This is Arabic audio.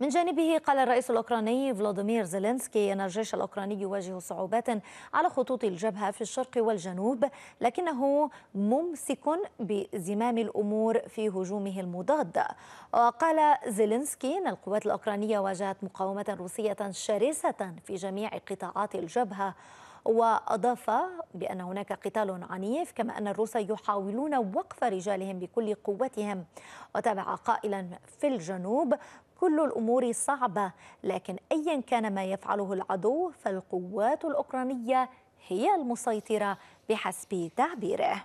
من جانبه قال الرئيس الأوكراني فلاديمير زيلينسكي أن الجيش الأوكراني يواجه صعوبات على خطوط الجبهة في الشرق والجنوب لكنه ممسك بزمام الأمور في هجومه المضاد وقال زيلينسكي أن القوات الأوكرانية واجهت مقاومة روسية شرسة في جميع قطاعات الجبهة وأضاف بأن هناك قتال عنيف كما أن الروس يحاولون وقف رجالهم بكل قوتهم وتابع قائلا في الجنوب كل الأمور صعبة لكن أيا كان ما يفعله العدو فالقوات الأوكرانية هي المسيطرة بحسب تعبيره